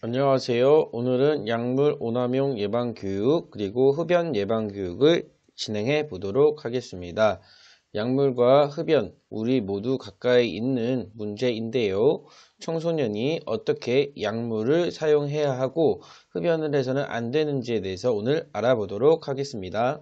안녕하세요. 오늘은 약물 오남용 예방교육 그리고 흡연 예방교육을 진행해 보도록 하겠습니다. 약물과 흡연, 우리 모두 가까이 있는 문제인데요. 청소년이 어떻게 약물을 사용해야 하고 흡연을 해서는 안 되는지에 대해서 오늘 알아보도록 하겠습니다.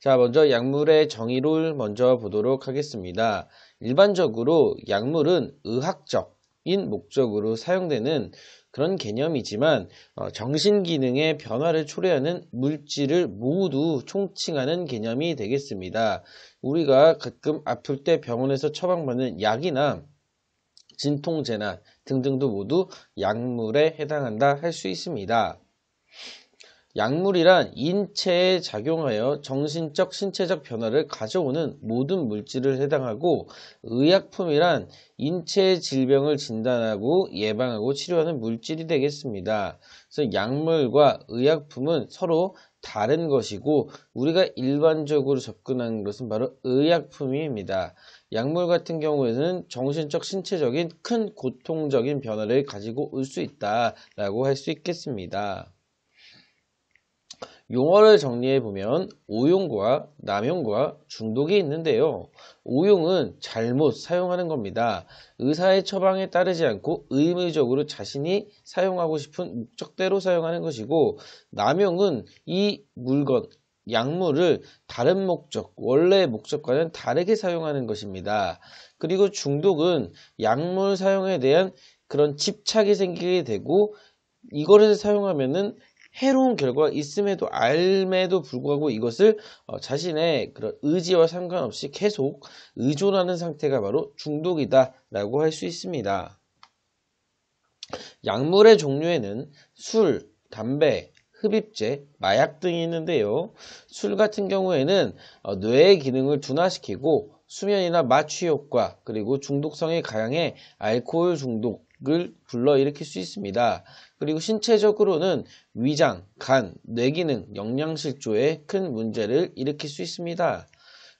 자, 먼저 약물의 정의를 먼저 보도록 하겠습니다. 일반적으로 약물은 의학적, 인 목적으로 사용되는 그런 개념이지만 어, 정신기능의 변화를 초래하는 물질을 모두 총칭하는 개념이 되겠습니다. 우리가 가끔 아플 때 병원에서 처방받는 약이나 진통제나 등등도 모두 약물에 해당한다 할 수 있습니다. 약물이란 인체에 작용하여 정신적, 신체적 변화를 가져오는 모든 물질을 해당하고 의약품이란 인체 질병을 진단하고 예방하고 치료하는 물질이 되겠습니다. 그래서 약물과 의약품은 서로 다른 것이고 우리가 일반적으로 접근하는 것은 바로 의약품입니다. 약물 같은 경우에는 정신적, 신체적인 큰 고통적인 변화를 가지고 올 수 있다라고 할 수 있겠습니다. 용어를 정리해 보면 오용과 남용과 중독이 있는데요. 오용은 잘못 사용하는 겁니다. 의사의 처방에 따르지 않고 의무적으로 자신이 사용하고 싶은 목적대로 사용하는 것이고 남용은 이 물건, 약물을 다른 목적, 원래의 목적과는 다르게 사용하는 것입니다. 그리고 중독은 약물 사용에 대한 그런 집착이 생기게 되고 이거를 사용하면은 해로운 결과가 있음에도 알매도 불구하고 이것을 어, 자신의 그런 의지와 상관없이 계속 의존하는 상태가 바로 중독이다라고 할 수 있습니다. 약물의 종류에는 술, 담배, 흡입제, 마약 등이 있는데요. 술 같은 경우에는 어, 뇌의 기능을 둔화시키고 수면이나 마취 효과 그리고 중독성가양해 알코올 중독 을 불러일으킬 수 있습니다. 그리고 신체적으로는 위장, 간, 뇌기능, 영양실조에 큰 문제를 일으킬 수 있습니다.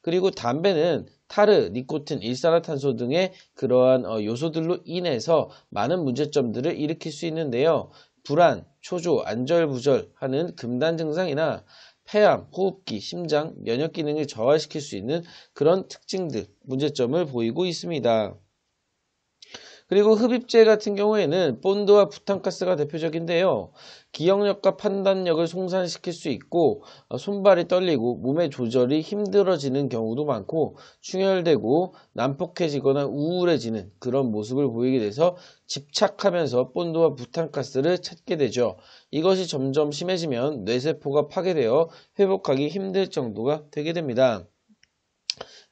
그리고 담배는 타르, 니코틴, 일산화탄소 등의 그러한 어, 요소들로 인해서 많은 문제점들을 일으킬 수 있는데요. 불안, 초조, 안절부절 하는 금단 증상이나 폐암, 호흡기, 심장, 면역 기능을 저하시킬 수 있는 그런 특징들, 문제점을 보이고 있습니다. 그리고 흡입제 같은 경우에는 본드와 부탄가스가 대표적인데요. 기억력과 판단력을 송산시킬 수 있고 어, 손발이 떨리고 몸의 조절이 힘들어지는 경우도 많고 충혈되고 난폭해지거나 우울해지는 그런 모습을 보이게 돼서 집착하면서 본드와 부탄가스를 찾게 되죠. 이것이 점점 심해지면 뇌세포가 파괴되어 회복하기 힘들 정도가 되게 됩니다.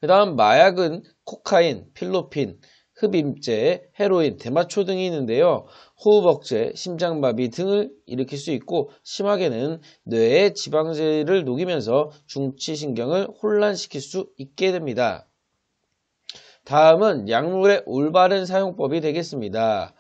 그 다음 마약은 코카인, 필로핀, 흡입제, 헤로인, 대마초 등이 있는데요. 호흡억제, 심장마비 등을 일으킬 수 있고 심하게는 뇌의 지방질을 녹이면서 중치신경을 혼란시킬 수 있게 됩니다. 다음은 약물의 올바른 사용법이 되겠습니다.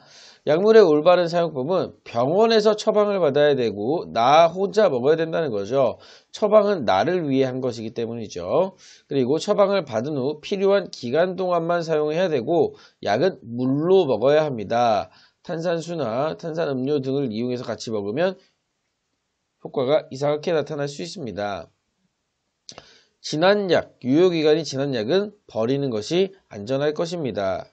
약물의 올바른 사용법은 병원에서 처방을 받아야 되고 나 혼자 먹어야 된다는 거죠. 처방은 나를 위해 한 것이기 때문이죠. 그리고 처방을 받은 후 필요한 기간 동안만 사용해야 되고 약은 물로 먹어야 합니다. 탄산수나 탄산음료 등을 이용해서 같이 먹으면 효과가 이상하게 나타날 수 있습니다. 지난 약, 유효기간이 지난 약은 버리는 것이 안전할 것입니다.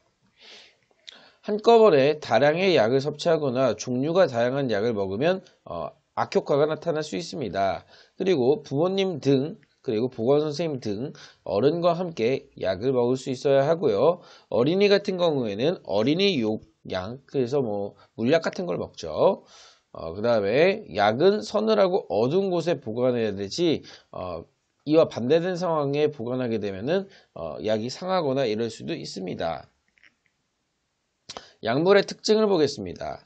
한꺼번에 다량의 약을 섭취하거나 종류가 다양한 약을 먹으면 어, 악효과가 나타날 수 있습니다. 그리고 부모님 등 그리고 보건 선생님 등 어른과 함께 약을 먹을 수 있어야 하고요. 어린이 같은 경우에는 어린이 욕양 그래서 뭐 물약 같은 걸 먹죠. 어, 그 다음에 약은 서늘하고 어두운 곳에 보관해야 되지 어, 이와 반대된 상황에 보관하게 되면은 어, 약이 상하거나 이럴 수도 있습니다. 약물의 특징을 보겠습니다.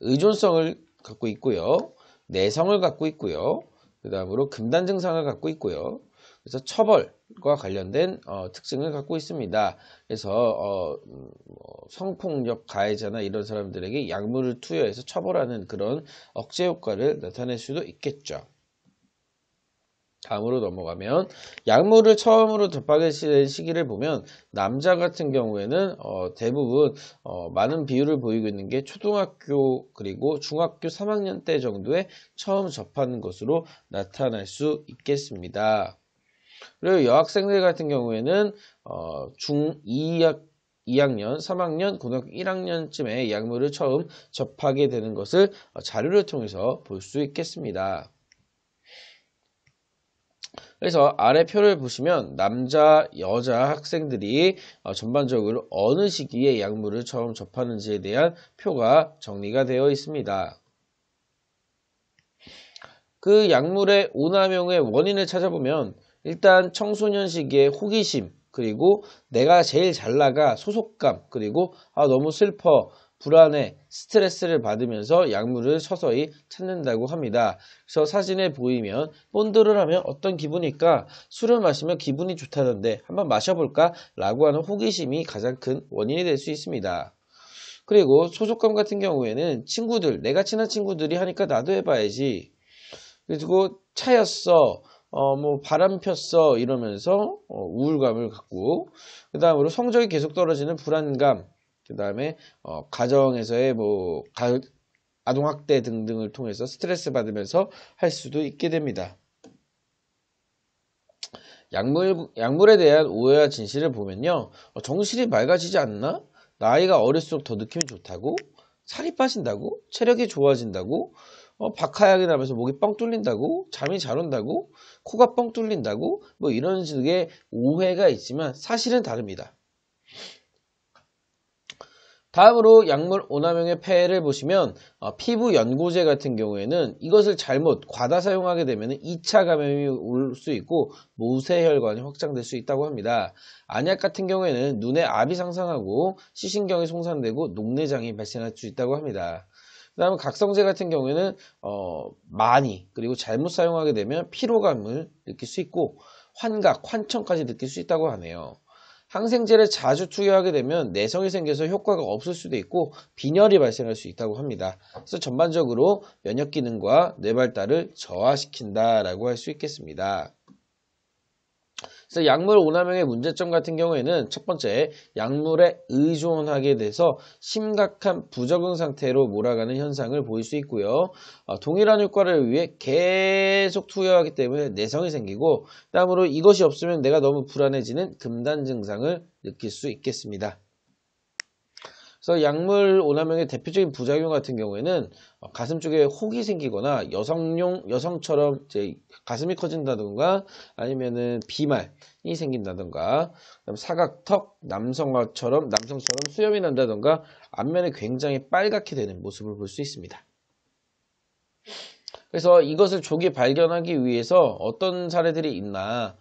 의존성을 갖고 있고요. 내성을 갖고 있고요. 그 다음으로 금단 증상을 갖고 있고요. 그래서 처벌과 관련된 어, 특징을 갖고 있습니다. 그래서 어, 음, 뭐 성폭력 가해자나 이런 사람들에게 약물을 투여해서 처벌하는 그런 억제 효과를 나타낼 수도 있겠죠. 다음으로 넘어가면 약물을 처음으로 접하게 된 시기를 보면 남자 같은 경우에는 어, 대부분 어, 많은 비율을 보이고 있는 게 초등학교 그리고 중학교 3학년 때 정도에 처음 접하는 것으로 나타날 수 있겠습니다. 그리고 여학생들 같은 경우에는 어, 중2학 2학년, 3학년, 고등학교 1학년쯤에 약물을 처음 접하게 되는 것을 자료를 통해서 볼 수 있겠습니다. 그래서 아래 표를 보시면 남자, 여자 학생들이 어, 전반적으로 어느 시기에 약물을 처음 접하는지에 대한 표가 정리가 되어 있습니다. 그 약물의 오남용의 원인을 찾아보면 일단 청소년 시기의 호기심, 그리고 내가 제일 잘 나가 소속감, 그리고 아 너무 슬퍼, 불안에 스트레스를 받으면서 약물을 서서히 찾는다고 합니다. 그래서 사진에 보이면 본드를 하면 어떤 기분일까? 술을 마시면 기분이 좋다던데 한번 마셔볼까? 라고 하는 호기심이 가장 큰 원인이 될 수 있습니다. 그리고 소속감 같은 경우에는 친구들, 내가 친한 친구들이 하니까 나도 해봐야지. 그리고 차였어. 어, 뭐, 바람 폈어. 이러면서, 어, 우울감을 갖고, 그 다음으로 성적이 계속 떨어지는 불안감, 그다음에 어, 가정에서의 뭐 가, 아동학대 등등을 통해서 스트레스 받으면서 할 수도 있게 됩니다. 약물, 약물에 대한 오해와 진실을 보면요. 어, 정신이 맑아지지 않나? 나이가 어릴수록 더 느낌이 좋다고? 살이 빠진다고? 체력이 좋아진다고? 어, 박하약이 나면서 목이 뻥 뚫린다고? 잠이 잘 온다고? 코가 뻥 뚫린다고? 뭐 이런 식의 오해가 있지만 사실은 다릅니다. 다음으로 약물 오남용의 폐해를 보시면 어, 피부 연고제 같은 경우에는 이것을 잘못 과다 사용하게 되면 2차 감염이 올 수 있고 모세혈관이 확장될 수 있다고 합니다. 안약 같은 경우에는 눈에 압이 상상하고 시신경이 손상되고 녹내장이 발생할 수 있다고 합니다. 그 다음에 각성제 같은 경우에는 어, 많이 그리고 잘못 사용하게 되면 피로감을 느낄 수 있고 환각, 환청까지 느낄 수 있다고 하네요. 항생제를 자주 투여하게 되면 내성이 생겨서 효과가 없을 수도 있고 빈혈이 발생할 수 있다고 합니다. 그래서 전반적으로 면역 기능과 뇌 발달을 저하시킨다라고 할 수 있겠습니다. 그래서 약물 오남용의 문제점 같은 경우에는 첫 번째, 약물에 의존하게 돼서 심각한 부적응 상태로 몰아가는 현상을 보일 수 있고요. 어, 동일한 효과를 위해 계속 투여하기 때문에 내성이 생기고, 다음으로 이것이 없으면 내가 너무 불안해지는 금단 증상을 느낄 수 있겠습니다. 그래서 약물 오남용의 대표적인 부작용 같은 경우에는 어, 가슴 쪽에 혹이 생기거나 여성용 여성처럼 이제 가슴이 커진다든가 아니면은 비말이 생긴다든가 사각턱 남성화처럼 남성처럼 수염이 난다든가 안면이 굉장히 빨갛게 되는 모습을 볼 수 있습니다. 그래서 이것을 조기 발견하기 위해서 어떤 사례들이 있나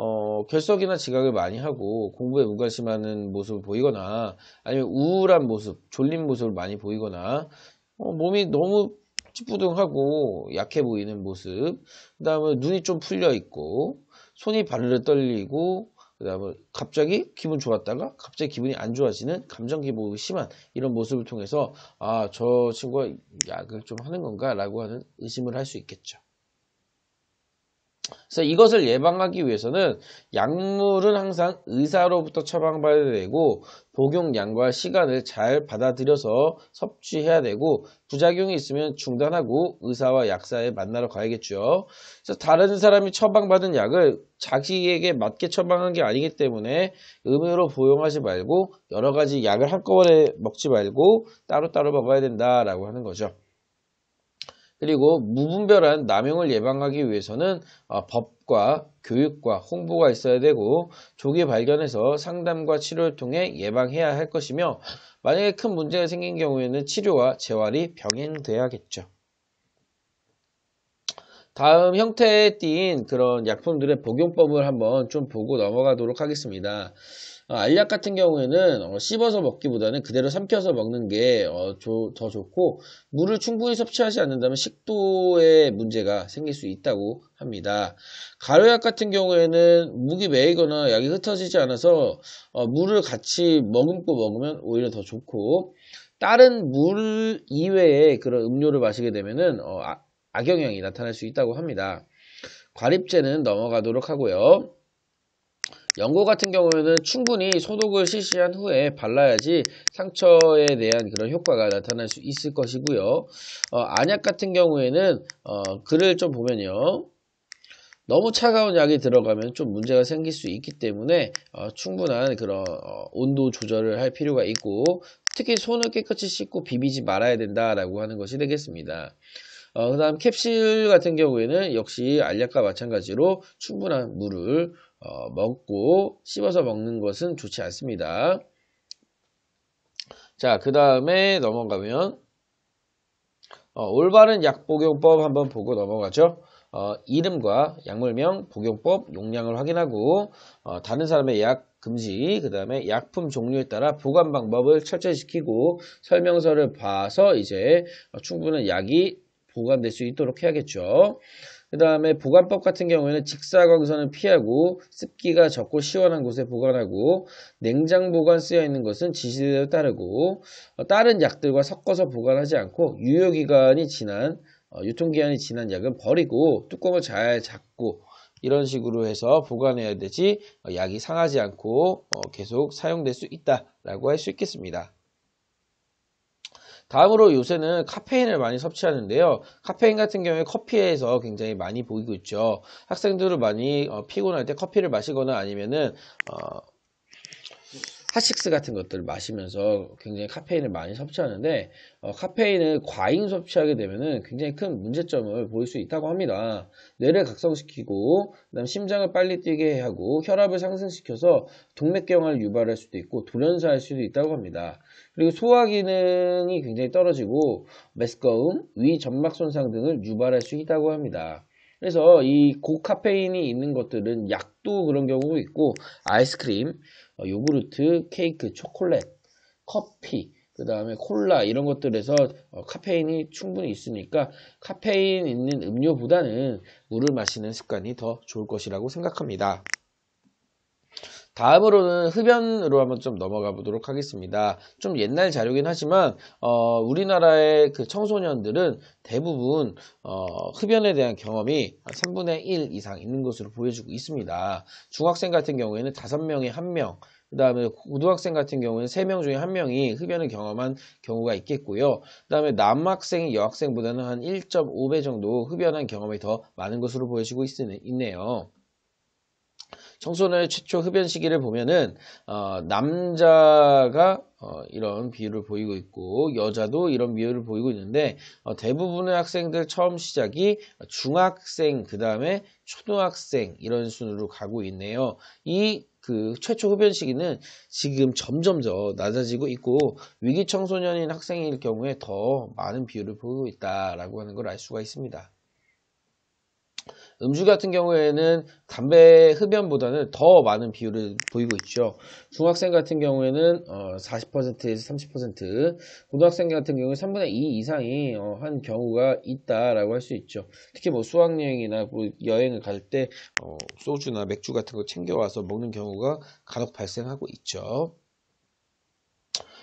어, 결석이나 지각을 많이 하고 공부에 무관심하는 모습을 보이거나 아니면 우울한 모습, 졸린 모습을 많이 보이거나 어, 몸이 너무 찌뿌둥하고 약해 보이는 모습, 그 다음에 눈이 좀 풀려 있고 손이 바늘에 떨리고 그 다음에 갑자기 기분 좋았다가 갑자기 기분이 안 좋아지는 감정 기복이 심한 이런 모습을 통해서 아 저 친구가 약을 좀 하는 건가 라고 하는 의심을 할 수 있겠죠. 그래서 이것을 예방하기 위해서는 약물은 항상 의사로부터 처방받아야 되고 복용량과 시간을 잘 받아들여서 섭취해야 되고 부작용이 있으면 중단하고 의사와 약사에 만나러 가야겠죠. 그래서 다른 사람이 처방받은 약을 자기에게 맞게 처방한 게 아니기 때문에 의무로 복용하지 말고 여러 가지 약을 한꺼번에 먹지 말고 따로따로 먹어야 된다라고 하는 거죠. 그리고 무분별한 남용을 예방하기 위해서는 어, 법과 교육과 홍보가 있어야 되고 조기 발견해서 상담과 치료를 통해 예방해야 할 것이며 만약에 큰 문제가 생긴 경우에는 치료와 재활이 병행돼야겠죠. 다음 형태에 띈 그런 약품들의 복용법을 한번 좀 보고 넘어가도록 하겠습니다. 어, 알약 같은 경우에는 어, 씹어서 먹기보다는 그대로 삼켜서 먹는 게더 어, 좋고 물을 충분히 섭취하지 않는다면 식도에 문제가 생길 수 있다고 합니다. 가루약 같은 경우에는 무기 매이거나 약이 흩어지지 않아서 어, 물을 같이 머금고 먹으면 오히려 더 좋고 다른 물 이외에 그런 음료를 마시게 되면은 어, 아, 악영향이 나타날 수 있다고 합니다. 과립제는 넘어가도록 하고요. 연고 같은 경우에는 충분히 소독을 실시한 후에 발라야지 상처에 대한 그런 효과가 나타날 수 있을 것이고요. 어, 안약 같은 경우에는 어, 글을 좀 보면요. 너무 차가운 약이 들어가면 좀 문제가 생길 수 있기 때문에 어, 충분한 그런 어, 온도 조절을 할 필요가 있고 특히 손을 깨끗이 씻고 비비지 말아야 된다라고 하는 것이 되겠습니다. 어, 그 다음 캡슐 같은 경우에는 역시 알약과 마찬가지로 충분한 물을 어, 먹고 씹어서 먹는 것은 좋지 않습니다. 자, 그 다음에 넘어가면 어, 올바른 약 복용법 한번 보고 넘어가죠. 어, 이름과 약물명, 복용법, 용량을 확인하고 어, 다른 사람의 약 금지, 그 다음에 약품 종류에 따라 보관 방법을 철저히 지키고 설명서를 봐서 이제 충분한 약이 보관될 수 있도록 해야겠죠. 그 다음에 보관법 같은 경우에는 직사광선을 피하고 습기가 적고 시원한 곳에 보관하고 냉장 보관 쓰여 있는 것은 지시대로 따르고 어, 다른 약들과 섞어서 보관하지 않고 유효기간이 지난 어, 유통기한이 지난 약은 버리고 뚜껑을 잘 잡고 이런 식으로 해서 보관해야 되지 어, 약이 상하지 않고 계속 사용될 수 있다라고 할 수 있겠습니다. 다음으로 요새는 카페인을 많이 섭취하는데요. 카페인 같은 경우에 커피에서 굉장히 많이 보이고 있죠. 학생들을 많이 어, 피곤할 때 커피를 마시거나 아니면은 어, 핫식스 같은 것들을 마시면서 굉장히 카페인을 많이 섭취하는데 어, 카페인을 과잉 섭취하게 되면은 굉장히 큰 문제점을 보일 수 있다고 합니다. 뇌를 각성시키고 그다음 심장을 빨리 뛰게 하고 혈압을 상승시켜서 동맥경화를 유발할 수도 있고 돌연사할 수도 있다고 합니다. 그리고 소화 기능이 굉장히 떨어지고 메스꺼움, 위 점막 손상 등을 유발할 수 있다고 합니다. 그래서 이 고카페인이 있는 것들은 약도 그런 경우도 있고 아이스크림 어, 요구르트, 케이크, 초콜릿, 커피, 그 다음에 콜라 이런 것들에서 어, 카페인이 충분히 있으니까 카페인 있는 음료보다는 물을 마시는 습관이 더 좋을 것이라고 생각합니다. 다음으로는 흡연으로 한번 좀 넘어가 보도록 하겠습니다. 좀 옛날 자료긴 하지만 어, 우리나라의 그 청소년들은 대부분 어, 흡연에 대한 경험이 3분의 1 이상 있는 것으로 보여지고 있습니다. 중학생 같은 경우에는 5명에 1명, 그 다음에 고등학생 같은 경우는 3명 중에 1명이 흡연을 경험한 경우가 있겠고요. 그 다음에 남학생이 여학생보다는 한 1.5배 정도 흡연한 경험이 더 많은 것으로 보여지고 있네요. 청소년의 최초 흡연 시기를 보면은 어, 남자가 어, 이런 비율을 보이고 있고 여자도 이런 비율을 보이고 있는데 어, 대부분의 학생들 처음 시작이 중학생 그 다음에 초등학생 이런 순으로 가고 있네요. 이 그 최초 흡연 시기는 지금 점점 더 낮아지고 있고 위기 청소년인 학생일 경우에 더 많은 비율을 보이고 있다라고 하는 걸 알 수가 있습니다. 음주 같은 경우에는 담배 흡연보다는 더 많은 비율을 보이고 있죠. 중학생 같은 경우에는 40%에서 어, 30%, 고등학생 같은 경우에 3분의 2 이상이 어, 한 경우가 있다라고 할 수 있죠. 특히 뭐 수학여행이나 뭐 여행을 갈때 어, 소주나 맥주 같은 거 챙겨와서 먹는 경우가 간혹 발생하고 있죠.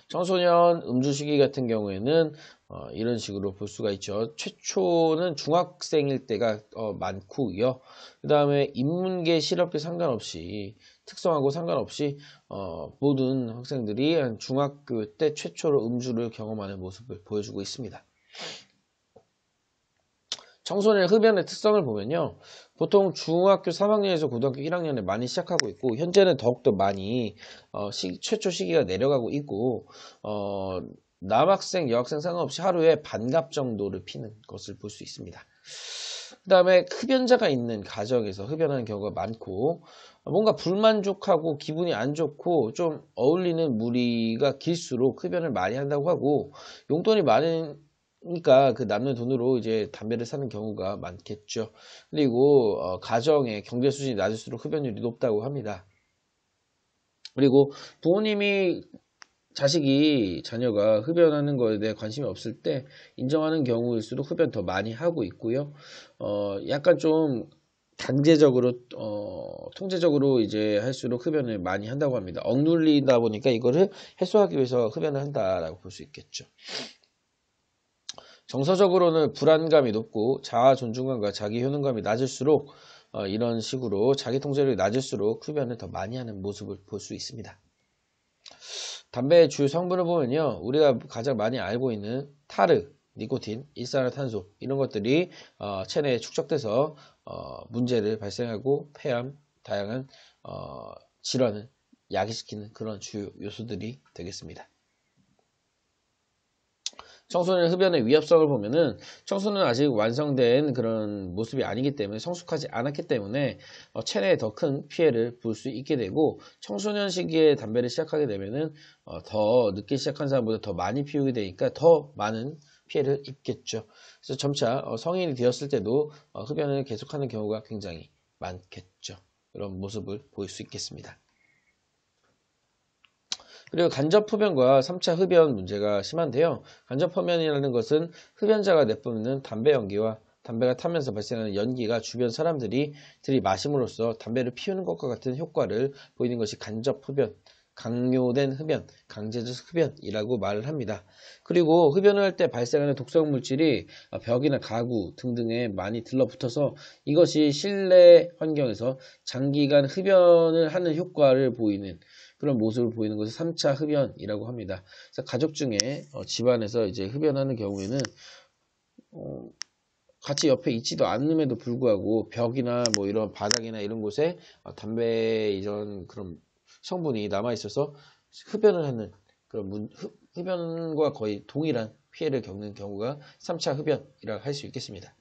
청소년 음주 시기 같은 경우에는 어, 이런 식으로 볼 수가 있죠. 최초는 중학생일 때가 어, 많고요. 그 다음에 인문계, 실업계 상관없이 특성하고 상관없이 어, 모든 학생들이 중학교 때 최초로 음주를 경험하는 모습을 보여주고 있습니다. 청소년 흡연의 특성을 보면요. 보통 중학교 3학년에서 고등학교 1학년에 많이 시작하고 있고 현재는 더욱더 많이 어, 시, 최초 시기가 내려가고 있고 어, 남학생, 여학생 상관없이 하루에 반갑 정도를 피는 것을 볼 수 있습니다. 그 다음에 흡연자가 있는 가정에서 흡연하는 경우가 많고 뭔가 불만족하고 기분이 안 좋고 좀 어울리는 무리가 길수록 흡연을 많이 한다고 하고 용돈이 많으니까그 남는 돈으로 이제 담배를 사는 경우가 많겠죠. 그리고 어, 가정의 경제 수준이 낮을수록 흡연율이 높다고 합니다. 그리고 부모님이 자식이 자녀가 흡연하는 것에 대해 관심이 없을 때 인정하는 경우일수록 흡연 더 많이 하고 있고요. 어 약간 좀단제적으로어 통제적으로 이제 할수록 흡연을 많이 한다고 합니다. 억눌리다 보니까 이거를 해소하기 위해서 흡연을 한다라고 볼 수 있겠죠. 정서적으로는 불안감이 높고 자아 존중감과 자기 효능감이 낮을수록 어, 이런 식으로 자기 통제력이 낮을수록 흡연을 더 많이 하는 모습을 볼 수 있습니다. 담배의 주요 성분을 보면요. 우리가 가장 많이 알고 있는 타르, 니코틴, 일산화탄소 이런 것들이 어, 체내에 축적돼서 어, 문제를 발생하고 폐암, 다양한 어, 질환을 야기시키는 그런 주요 요소들이 되겠습니다. 청소년 흡연의 위협성을 보면은 청소년은 아직 완성된 그런 모습이 아니기 때문에 성숙하지 않았기 때문에 어, 체내에 더 큰 피해를 볼 수 있게 되고 청소년 시기에 담배를 시작하게 되면은 어, 더 늦게 시작한 사람보다 더 많이 피우게 되니까 더 많은 피해를 입겠죠. 그래서 점차 어, 성인이 되었을 때도 어, 흡연을 계속하는 경우가 굉장히 많겠죠. 이런 모습을 보일 수 있겠습니다. 그리고 간접흡연과 3차 흡연 문제가 심한데요. 간접흡연이라는 것은 흡연자가 내뿜는 담배 연기와 담배가 타면서 발생하는 연기가 주변 사람들이 들이마심으로써 담배를 피우는 것과 같은 효과를 보이는 것이 간접흡연, 강요된 흡연, 강제적 흡연이라고 말을 합니다. 그리고 흡연을 할 때 발생하는 독성 물질이 벽이나 가구 등등에 많이 들러붙어서 이것이 실내 환경에서 장기간 흡연을 하는 효과를 보이는 그런 모습을 보이는 것을 3차 흡연이라고 합니다. 그래서 가족 중에 어, 집안에서 이제 흡연하는 경우에는 어, 같이 옆에 있지도 않음에도 불구하고 벽이나 뭐 이런 바닥이나 이런 곳에 어, 담배 이런 그런 성분이 남아 있어서 흡연을 하는 그런 문, 흡, 흡연과 거의 동일한 피해를 겪는 경우가 3차 흡연이라고 할 수 있겠습니다.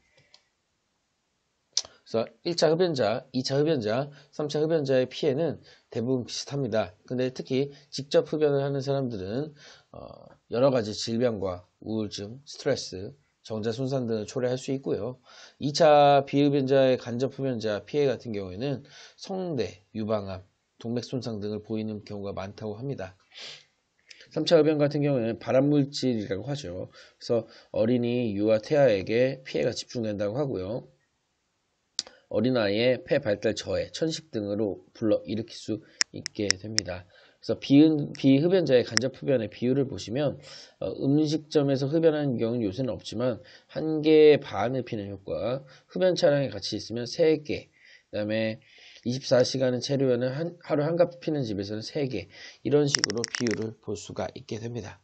그래서 1차 흡연자, 2차 흡연자, 3차 흡연자의 피해는 대부분 비슷합니다. 근데 특히 직접 흡연을 하는 사람들은 어, 여러 가지 질병과 우울증, 스트레스, 정자 손상 등을 초래할 수 있고요. 2차 비흡연자의 간접 흡연자 피해 같은 경우에는 성대, 유방암, 동맥 손상 등을 보이는 경우가 많다고 합니다. 3차 흡연 같은 경우에는 발암물질이라고 하죠. 그래서 어린이, 유아, 태아에게 피해가 집중된다고 하고요. 어린아이의 폐발달 저해, 천식 등으로 불러 일으킬 수 있게 됩니다. 그래서 비은, 비흡연자의 간접 흡연의 비율을 보시면 어, 음식점에서 흡연하는 경우는 요새는 없지만 한개의 반을 피는 효과, 흡연 차량이 같이 있으면 세 개, 그다음에 2 4시간의체류하은 한, 하루 한갑 피는 집에서는 3개 이런 식으로 비율을 볼 수가 있게 됩니다.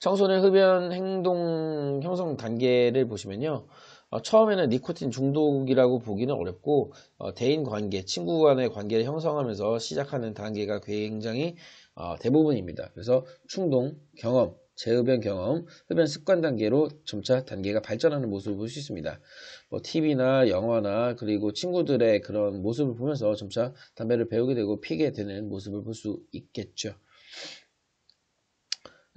청소년 흡연 행동 형성 단계를 보시면요. 어, 처음에는 니코틴 중독이라고 보기는 어렵고 어, 대인 관계, 친구 간의 관계를 형성하면서 시작하는 단계가 굉장히 어, 대부분입니다. 그래서 충동, 경험, 재흡연 경험, 흡연 습관 단계로 점차 단계가 발전하는 모습을 볼 수 있습니다. 뭐 TV나 영화나 그리고 친구들의 그런 모습을 보면서 점차 담배를 배우게 되고 피게 되는 모습을 볼 수 있겠죠.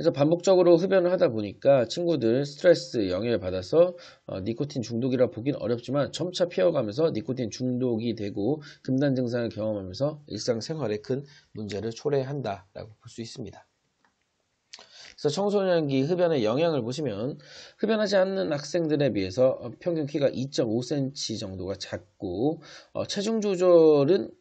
그래서 반복적으로 흡연을 하다 보니까 친구들 스트레스 영향을 받아서 어, 니코틴 중독이라 보긴 어렵지만 점차 피어가면서 니코틴 중독이 되고 금단 증상을 경험하면서 일상생활에 큰 문제를 초래한다라고 볼 수 있습니다. 그래서 청소년기 흡연의 영향을 보시면 흡연하지 않는 학생들에 비해서 어, 평균 키가 2.5cm 정도가 작고 어, 체중 조절은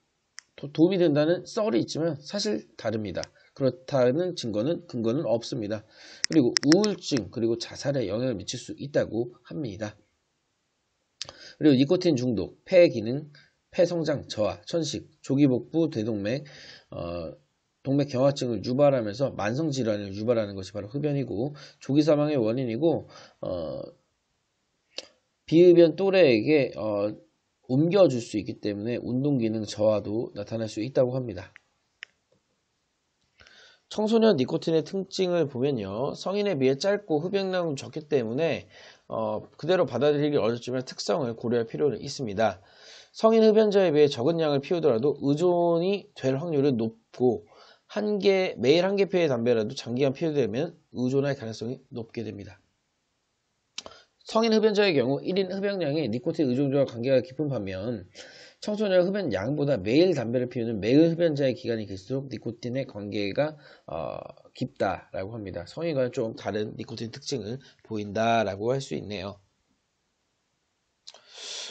도움이 된다는 썰이 있지만 사실 다릅니다. 그렇다는 증거는 근거는 없습니다. 그리고 우울증 그리고 자살에 영향을 미칠 수 있다고 합니다. 그리고 니코틴 중독, 폐 기능, 폐 성장 저하, 천식, 조기복부 대동맥, 어, 동맥 경화증을 유발하면서 만성 질환을 유발하는 것이 바로 흡연이고 조기 사망의 원인이고 어, 비흡연 또래에게 어, 옮겨줄 수 있기 때문에 운동 기능 저하도 나타날 수 있다고 합니다. 청소년 니코틴의 특징을 보면요. 성인에 비해 짧고 흡연량은 적기 때문에 어, 그대로 받아들이기 어렵지만 특성을 고려할 필요는 있습니다. 성인 흡연자에 비해 적은 양을 피우더라도 의존이 될 확률은 높고 한 개, 매일 한개 피해 담배라도 장기간 피우되면 게 의존할 가능성이 높게 됩니다. 성인 흡연자의 경우 1인 흡연량이 니코틴 의존도와 관계가 깊은 반면 청소년 흡연 양보다 매일 담배를 피우는 매일 흡연자의 기간이 길수록 니코틴의 관계가 어, 깊다라고 합니다. 성인과는 좀 다른 니코틴 특징을 보인다라고 할 수 있네요.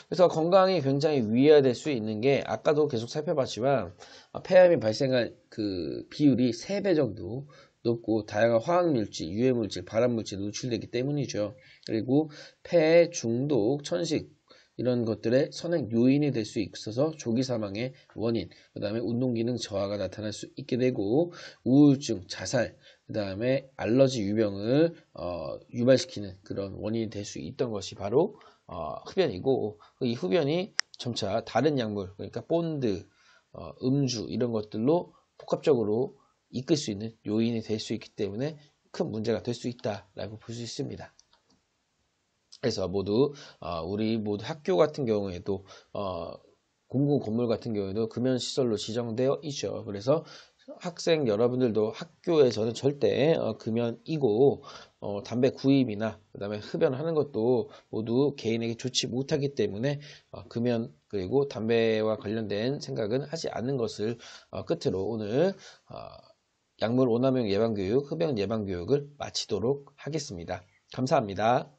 그래서 건강이 굉장히 위화될 수 있는 게 아까도 계속 살펴봤지만 어, 폐암이 발생할 그 비율이 3배 정도 높고 다양한 화학물질, 유해물질, 발암물질 노출되기 때문이죠. 그리고 폐 중독, 천식, 이런 것들의 선행 요인이 될 수 있어서 조기 사망의 원인, 그 다음에 운동기능 저하가 나타날 수 있게 되고 우울증, 자살, 그 다음에 알러지 유병을 어, 유발시키는 그런 원인이 될 수 있던 것이 바로 어, 흡연이고 그 이 흡연이 점차 다른 약물, 그러니까 본드, 어, 음주 이런 것들로 복합적으로 이끌 수 있는 요인이 될 수 있기 때문에 큰 문제가 될 수 있다라고 볼 수 있습니다. 그래서 모두 어, 우리 모두 학교 같은 경우에도 어, 공공 건물 같은 경우에도 금연 시설로 지정되어 있죠. 그래서 학생 여러분들도 학교에서는 절대 어, 금연이고 담배 구입이나 그다음에 흡연하는 것도 모두 개인에게 좋지 못하기 때문에 금연 그리고 담배와 관련된 생각은 하지 않는 것을 끝으로 오늘 약물 오남용 예방교육, 흡연 예방교육을 마치도록 하겠습니다. 감사합니다.